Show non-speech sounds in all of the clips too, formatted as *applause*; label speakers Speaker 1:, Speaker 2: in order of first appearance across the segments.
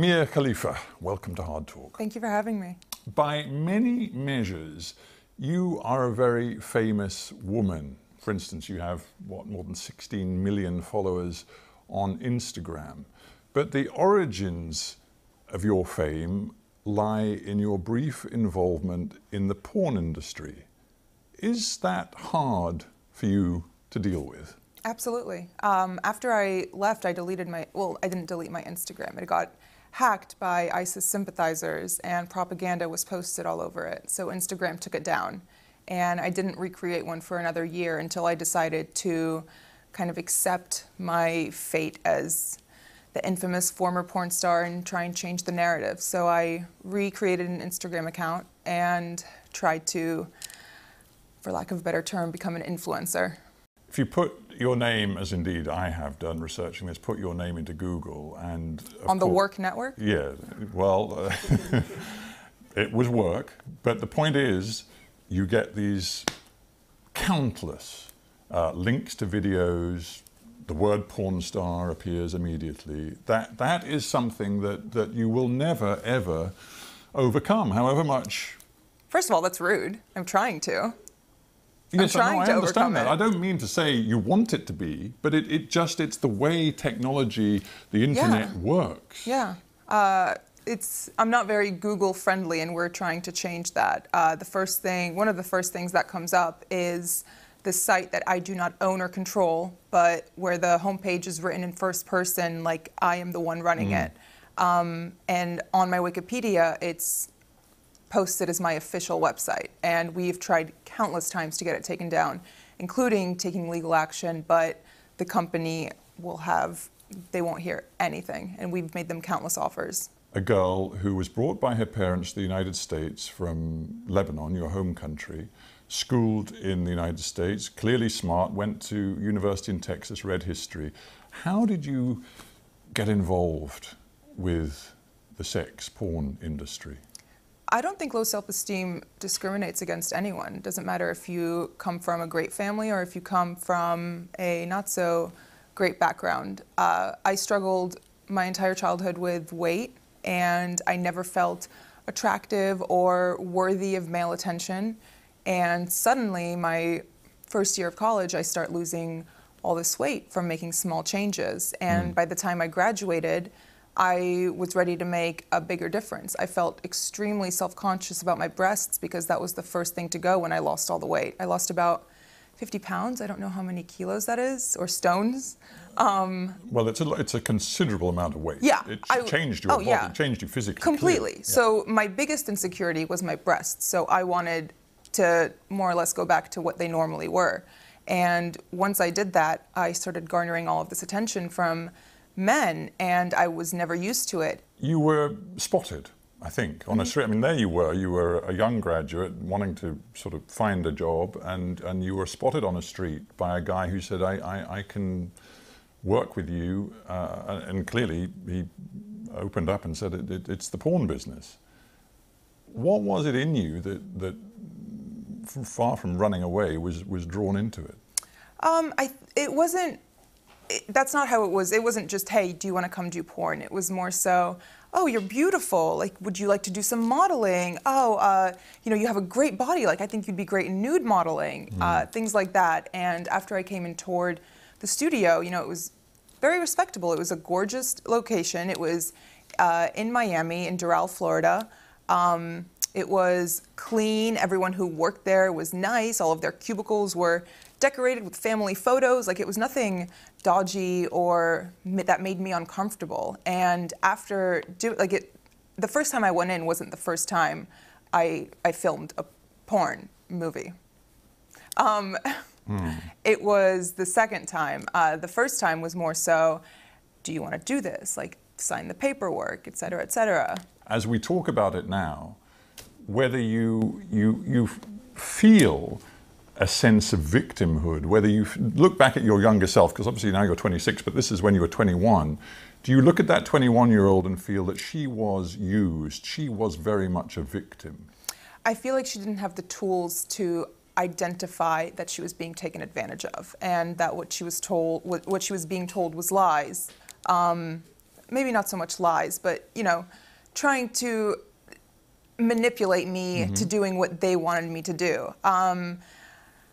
Speaker 1: Mia Khalifa, welcome to Hard Talk.
Speaker 2: Thank you for having me.
Speaker 1: By many measures, you are a very famous woman. For instance, you have, what, more than 16 million followers on Instagram. But the origins of your fame lie in your brief involvement in the porn industry. Is that hard for you to deal with?
Speaker 2: Absolutely. Um, after I left, I deleted my, well, I didn't delete my Instagram. It got hacked by ISIS sympathizers and propaganda was posted all over it. So Instagram took it down. And I didn't recreate one for another year until I decided to kind of accept my fate as the infamous former porn star and try and change the narrative. So I recreated an Instagram account and tried to, for lack of a better term, become an influencer.
Speaker 1: If you put your name, as indeed I have done researching this, put your name into Google and. On the work network? Yeah, well, *laughs* it was work. But the point is, you get these countless uh, links to videos. The word porn star appears immediately. That, that is something that, that you will never, ever overcome, however much.
Speaker 2: First of all, that's rude. I'm trying to.
Speaker 1: Yes, i trying no, I to understand that. It. I don't mean to say you want it to be, but it, it just it's the way technology, the internet yeah. works.
Speaker 2: Yeah. Uh, it's I'm not very Google friendly, and we're trying to change that. Uh, the first thing, one of the first things that comes up is the site that I do not own or control, but where the homepage is written in first person, like I am the one running mm. it. Um, and on my Wikipedia, it's posted as my official website, and we've tried countless times to get it taken down, including taking legal action, but the company will have, they won't hear anything, and we've made them countless offers.
Speaker 1: A girl who was brought by her parents to the United States from Lebanon, your home country, schooled in the United States, clearly smart, went to university in Texas, read history. How did you get involved with the sex porn industry?
Speaker 2: I don't think low self-esteem discriminates against anyone. It doesn't matter if you come from a great family or if you come from a not so great background. Uh, I struggled my entire childhood with weight and I never felt attractive or worthy of male attention. And suddenly my first year of college, I start losing all this weight from making small changes. And mm. by the time I graduated, I was ready to make a bigger difference. I felt extremely self conscious about my breasts because that was the first thing to go when I lost all the weight. I lost about 50 pounds. I don't know how many kilos that is or stones. Um,
Speaker 1: well, it's a, it's a considerable amount of weight. Yeah. It I, changed your oh, body, yeah. changed you physically. Completely. Yeah. So,
Speaker 2: my biggest insecurity was my breasts. So, I wanted to more or less go back to what they normally were. And once I did that, I started garnering all of this attention from men, and I was never used
Speaker 1: to it. You were spotted, I think, on a mm-hmm. street. I mean, there you were. You were a young graduate wanting to sort of find a job, and, and you were spotted on a street by a guy who said, I, I, I can work with you. Uh, and clearly, he opened up and said, it, it, It's the porn business. What was it in you that, that far from running away, was, was drawn into it?
Speaker 2: Um, I, it wasn't it, that's not how it was. It wasn't just, hey, do you want to come do porn? It was more so, oh, you're beautiful. Like, would you like to do some modeling? Oh, uh, you know, you have a great body. Like, I think you'd be great in nude modeling, uh, mm. uh, things like that. And after I came and toured the studio, you know, it was very respectable. It was a gorgeous location. It was uh, in Miami, in Doral, Florida. Um, it was clean. Everyone who worked there was nice. All of their cubicles were decorated with family photos. Like it was nothing dodgy or that made me uncomfortable. And after do like it, the first time I went in wasn't the first time I I filmed a porn movie. Um, hmm. It was the second time. Uh, the first time was more so, do you want to do this? Like sign the paperwork, et cetera, et cetera.
Speaker 1: As we talk about it now, whether you, you, you feel a sense of victimhood, whether you look back at your younger self, because obviously now you're 26, but this is when you were 21. Do you look at that 21 year old and feel that she was used? She was very much a victim.
Speaker 2: I feel like she didn't have the tools to identify that she was being taken advantage of and that what she was told, what, what she was being told was lies. Um, maybe not so much lies, but you know, trying to manipulate me mm-hmm. to doing what they wanted me to do. Um,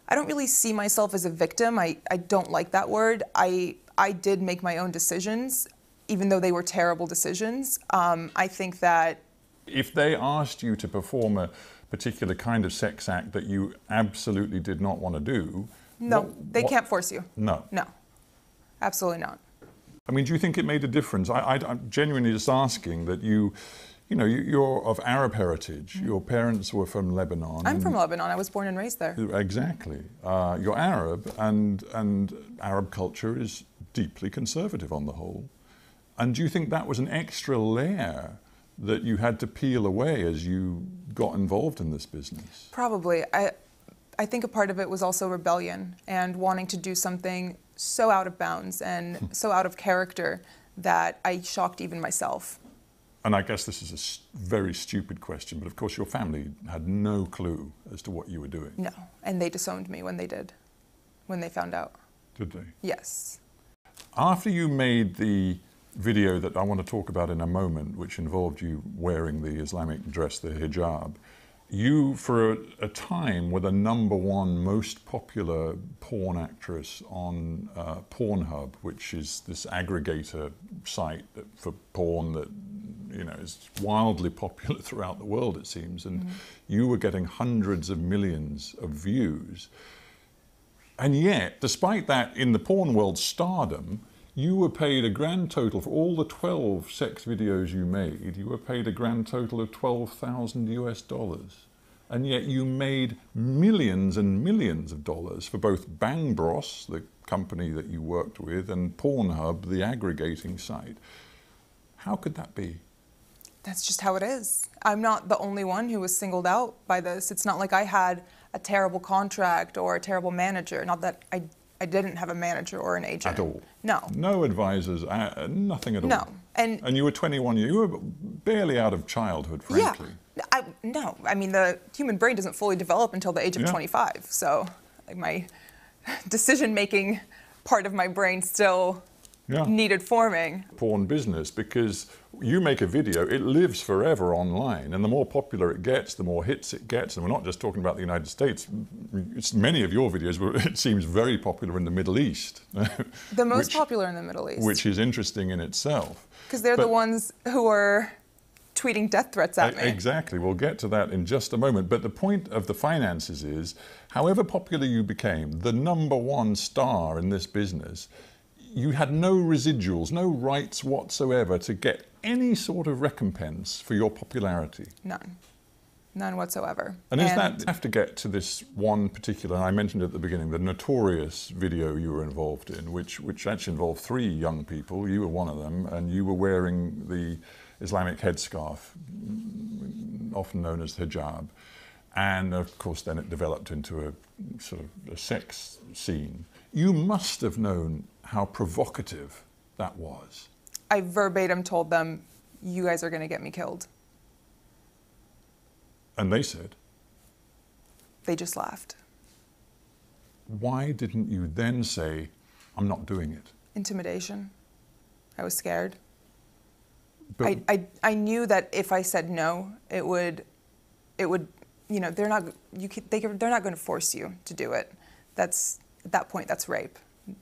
Speaker 2: I don't really see myself as a victim. I, I don't like that word. I, I did make my own decisions, even though they were terrible decisions. Um, I think that.
Speaker 1: If they asked you to perform a particular kind of sex act that you absolutely did not want to do.
Speaker 2: No, what, they what, can't force you. No. No,
Speaker 1: absolutely not. I mean, do you think it made a difference? I, I, I'm genuinely just asking that you you know, you're of Arab heritage. Mm. Your parents were from Lebanon. I'm from
Speaker 2: Lebanon. I was born and raised there.
Speaker 1: Exactly. Uh, you're Arab, and and Arab culture is deeply conservative on the whole. And do you think that was an extra layer that you had to peel away as you got involved in this business?
Speaker 2: Probably. I I think a part of it was also rebellion and wanting to do something so out of bounds and hmm. so out of character that I shocked even myself
Speaker 1: and I guess this is a very stupid question, but of course your family had no clue as to what you were doing.
Speaker 2: No, and they disowned me when they did, when they found out. Did they? Yes.
Speaker 1: After you made the video that I want to talk about in a moment, which involved you wearing the Islamic dress, the hijab, you for a, a time were the number one most popular porn actress on uh, Pornhub, which is this aggregator site for porn that you know, is wildly popular *laughs* throughout the world, it seems, and mm-hmm. you were getting hundreds of millions of views. And yet, despite that, in the porn world stardom, you were paid a grand total for all the 12 sex videos you made, you were paid a grand total of 12,000 US dollars. And yet you made millions and millions of dollars for both Bang Bros, the company that you worked with, and Pornhub, the aggregating site. How could that be?
Speaker 2: that's just how it is. I'm not the only one who was singled out by this. It's not like I had a terrible contract or a terrible manager. Not that I, I didn't have a
Speaker 1: manager or an agent. At all? No. No advisors, uh, nothing at all? No. And, and you were 21, you were barely out of childhood, frankly. Yeah. I, no, I mean, the human brain
Speaker 2: doesn't fully develop until the age of yeah. 25. So like my *laughs* decision-making part of my brain still yeah. needed forming.
Speaker 1: Porn business, because you make a video, it lives forever online. And the more popular it gets, the more hits it gets. And we're not just talking about the United States. It's many of your videos, were, *laughs* it seems very popular in the Middle East. *laughs* The most which,
Speaker 2: popular in the Middle East.
Speaker 1: Which is interesting in itself.
Speaker 2: Because they're but, the ones who are tweeting death threats at me.
Speaker 1: Exactly. We'll get to that in just a moment. But the point of the finances is, however popular you became, the number one star in this business you had no residuals, no rights whatsoever to get any sort of recompense for your popularity.
Speaker 2: None. None whatsoever. And, and is that, I
Speaker 1: have to get to this one particular, I mentioned at the beginning, the notorious video you were involved in, which, which actually involved three young people. You were one of them, and you were wearing the Islamic headscarf, often known as hijab. And of course, then it developed into a sort of a sex scene. You must have known how provocative that was.
Speaker 2: I verbatim told them, You guys are going to get me killed. And they said? They just laughed.
Speaker 1: Why didn't you then say, I'm not doing it?
Speaker 2: Intimidation.
Speaker 1: I was scared. I,
Speaker 2: I, I knew that if I said no, it would, it would, you know, they're not, you, they, they're not going to force you to do it. That's, at that point, that's rape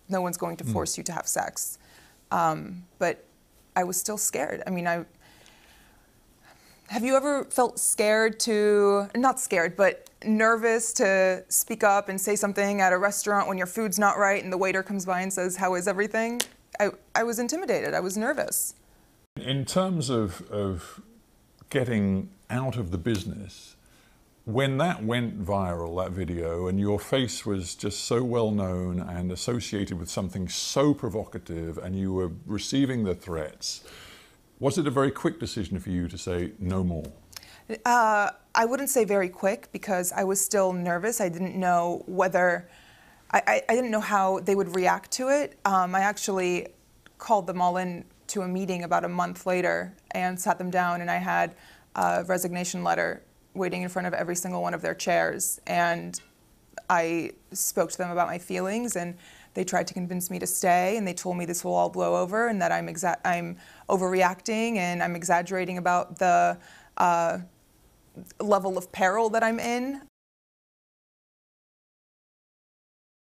Speaker 2: no one's going to hmm. force mm. you to have sex. Um, but I was still scared. I mean, I have you ever felt scared to not scared, but nervous to speak up and say something at a restaurant when your food's not right and the waiter comes by and says, "How is everything?" I, I was intimidated. I was nervous.
Speaker 1: In terms of, of getting out of the business, when that went viral, that video, and your face was just so well known and associated with something so provocative, and you were receiving the threats, was it a very quick decision for you to say no more?
Speaker 2: Uh, I wouldn't say very quick because I was still nervous. I didn't know whether, I, I, I didn't know how they would react to it. Um, I actually called them all in to a meeting about a month later and sat them down, and I had a resignation letter waiting in front of every single one of their chairs. And I spoke to them about my feelings, and they tried to convince me to stay, and they told me this will all blow over, and that I'm exa- I'm overreacting, and I'm exaggerating about the. Uh, level of peril that I'm in,